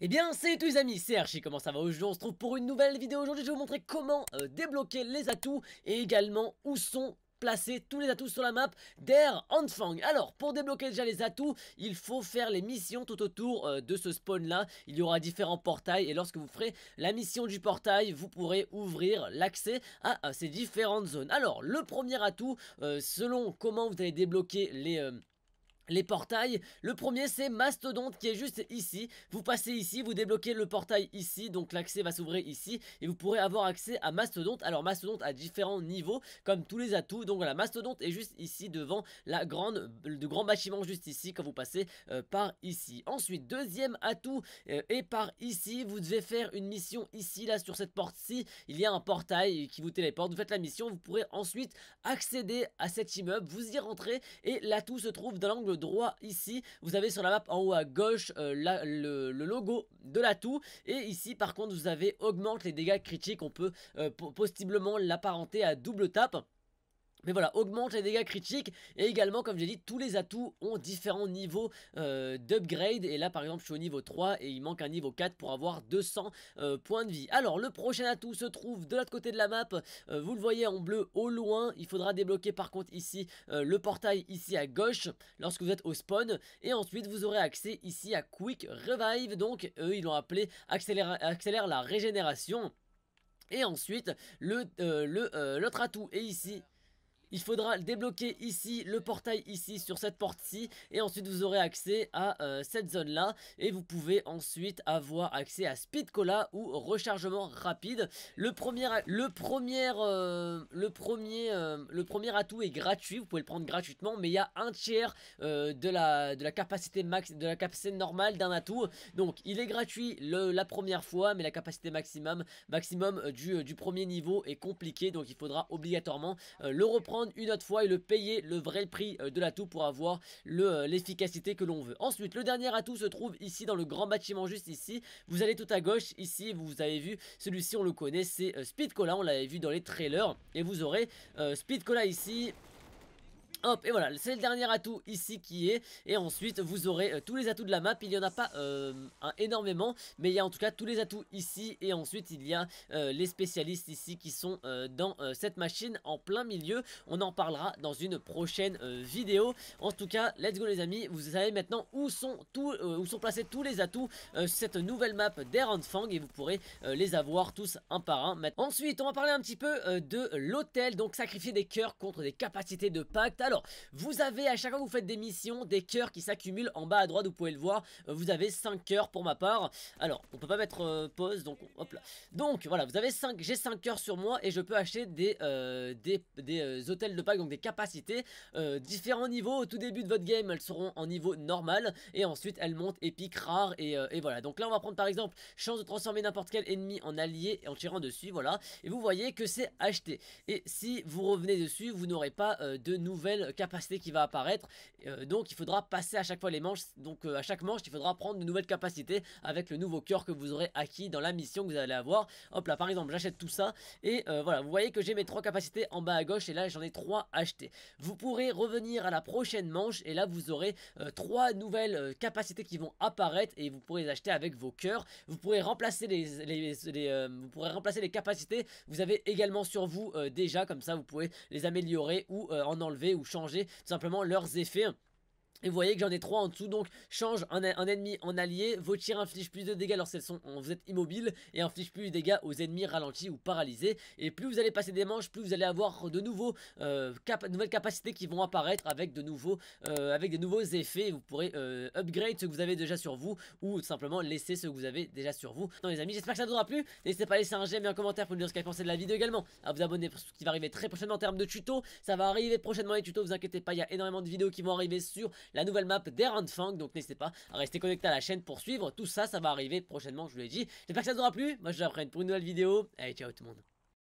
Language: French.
Eh bien salut tous les amis, c'est Archie, comment ça va aujourd'hui On se retrouve pour une nouvelle vidéo aujourd'hui, je vais vous montrer comment euh, débloquer les atouts et également où sont placés tous les atouts sur la map d'Air Handfang. Alors, pour débloquer déjà les atouts, il faut faire les missions tout autour euh, de ce spawn là. Il y aura différents portails et lorsque vous ferez la mission du portail, vous pourrez ouvrir l'accès à, ces différentes zones. Alors, le premier atout, euh, selon comment vous allez débloquer les les portails, le premier c'est Mastodonte qui est juste ici, vous passez ici, vous débloquez le portail ici, donc l'accès va s'ouvrir ici, et vous pourrez avoir accès à Mastodonte, alors Mastodonte à différents niveaux, comme tous les atouts, donc voilà, Mastodonte est juste ici devant la grande, le grand bâtiment juste ici, quand vous passez euh, par ici. Ensuite, deuxième atout est euh, par ici, vous devez faire une mission ici, là, sur cette porte-ci, il y a un portail qui vous téléporte, vous faites la mission, vous pourrez ensuite accéder à cet immeuble, vous y rentrez, et l'atout se trouve dans l'angle droit ici. Vous avez sur la map en haut à gauche euh, le, logo de l'atout. Et ici par contre vous avez augmente les dégâts critiques. On peut euh, possiblement l'apparenter à double tape. Mais voilà, augmente les dégâts critiques et également, comme j'ai dit, tous les atouts ont différents niveaux euh, d'upgrade. Et là, par exemple, je suis au niveau 3 et il manque un niveau 4 pour avoir 200 euh, points de vie. Alors, le prochain atout se trouve de l'autre côté de la map. Euh, vous le voyez en bleu au loin. Il faudra débloquer par contre ici le portail ici à gauche lorsque vous êtes au spawn. Et ensuite, vous aurez accès ici à Quick Revive. Donc, ils l'ont appelé accélère, la régénération. Et ensuite, l'autre atout est ici. Il faudra débloquer ici le portail ici sur cette porte-ci et ensuite vous aurez accès à euh, cette zone-là et vous pouvez ensuite avoir accès à Speed Cola ou rechargement rapide. Le premier, le premier, euh, le premier, euh, le premier atout est gratuit, vous pouvez le prendre gratuitement, mais il y a un tiers de la de la capacité max, de la capacité normale d'un atout. Donc il est gratuit la première fois, mais la capacité maximum maximum du du premier niveau est compliquée, donc il faudra obligatoirement le reprendre une autre fois et le payer le vrai prix euh, de l'atout pour avoir euh, l'efficacité que l'on veut. Ensuite, le dernier atout se trouve ici dans le grand bâtiment juste ici. Vous allez tout à gauche, ici vous avez vu, celui-ci on le connaît, c'est euh, Speed Cola, on l'avait vu dans les trailers. Et vous aurez Speed Cola ici, Hop, et voilà, c'est le dernier atout ici qui est, et ensuite vous aurez euh, tous les atouts de la map, il n'y en a pas euh, énormément, mais il y a en tout cas tous les atouts ici, et ensuite il y a euh, les spécialistes ici qui sont dans cette machine en plein milieu, on en parlera dans une prochaine vidéo, en tout cas, let's go les amis, vous savez maintenant où sont, tous où sont placés tous les atouts sur cette nouvelle map d'Errand Fang, et vous pourrez les avoir tous un par un. Ensuite, on va parler un petit peu de l'hôtel, donc sacrifier des cœurs contre des capacités de pacte, alors, vous avez à chaque fois que vous faites des missions, des cœurs qui s'accumulent en bas à droite, vous pouvez le voir. Euh, vous avez 5 cœurs pour ma part. Alors, on peut pas mettre euh, pause, donc hop là. Donc voilà, vous avez 5, j'ai 5 cœurs sur moi et je peux acheter des, euh, des, hôtels de pack, donc des capacités, différents niveaux. Au tout début de votre game, elles seront en niveau normal et ensuite elles montent épique, rare et, et voilà. Donc là, on va prendre par exemple chance de transformer n'importe quel ennemi en allié en tirant dessus, voilà. Et vous voyez que c'est acheté. Et si vous revenez dessus, vous n'aurez pas de nouvelles capacité qui va apparaître. Euh, donc il faudra passer à chaque fois les manches. Donc euh, à chaque manche, il faudra prendre de nouvelles capacités avec le nouveau cœur que vous aurez acquis dans la mission que vous allez avoir. Hop là, par exemple, j'achète tout ça. Et euh, voilà, vous voyez que j'ai mes trois capacités en bas à gauche et là j'en ai trois achetées. Vous pourrez revenir à la prochaine manche et là vous aurez trois nouvelles capacités qui vont apparaître et vous pourrez les acheter avec vos cœurs. Vous pourrez remplacer les, les, vous pourrez remplacer les capacités. Vous avez également sur vous déjà comme ça vous pouvez les améliorer ou en enlever ou changer simplement leurs effets et vous voyez que j'en ai 3 en dessous, donc change un, ennemi en allié, vos tirs infligent plus de dégâts lorsqu'elles sont, vous êtes immobile et infligent plus de dégâts aux ennemis ralentis ou paralysés. Et plus vous allez passer des manches, plus vous allez avoir de nouveaux euh, nouvelles capacités qui vont apparaître avec de nouveaux euh, avec des nouveaux effets. Vous pourrez euh, upgrade ce que vous avez déjà sur vous ou simplement laisser ce que vous avez déjà sur vous. Non les amis, j'espère que ça vous aura plu. N'hésitez pas à laisser un j'aime et un commentaire pour nous dire ce que vous pensez de la vidéo également. À vous abonner pour ce qui va arriver très prochainement en termes de tutos. Ça va arriver prochainement les tutos, vous inquiétez pas, il y a énormément de vidéos qui vont arriver sur la nouvelle map Fang donc n'hésitez pas à rester connecté à la chaîne pour suivre tout ça, ça va arriver prochainement, je vous l'ai dit. J'espère que ça vous aura plu, moi je vous apprends pour une nouvelle vidéo, allez ciao tout le monde.